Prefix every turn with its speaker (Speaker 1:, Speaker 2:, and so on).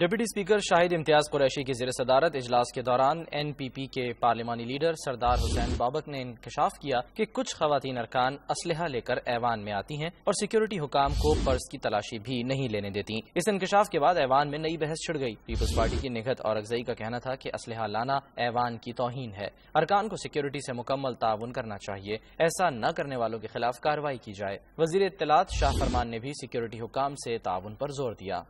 Speaker 1: deputy speaker Shahid Imtiaz Qureshi की जेर सदारत इजलास के दौरान एन पी पी के पार्लिमानी लीडर सरदार हुसैन बाबक ने इंकशाफ किया कि कुछ खातन अरकान असलहा लेकर ऐवान में आती हैं और सिक्योरिटी हुकाम को पर्स की तलाशी भी नहीं लेने देती इस इंकशाफ के बाद ऐवान में नई बहस छिड़ गई पीपल्स पार्टी की निगत और अगजई का कहना था की असलहा लाना ऐवान की तोहन है अरकान को सिक्योरिटी ऐसी मुकम्मल ताउन करना चाहिए ऐसा न करने वालों के खिलाफ कार्रवाई की जाए वजीर इतलात शाह फरमान ने भी सिक्योरिटी हुकाम ऐसी ताउन पर जोर दिया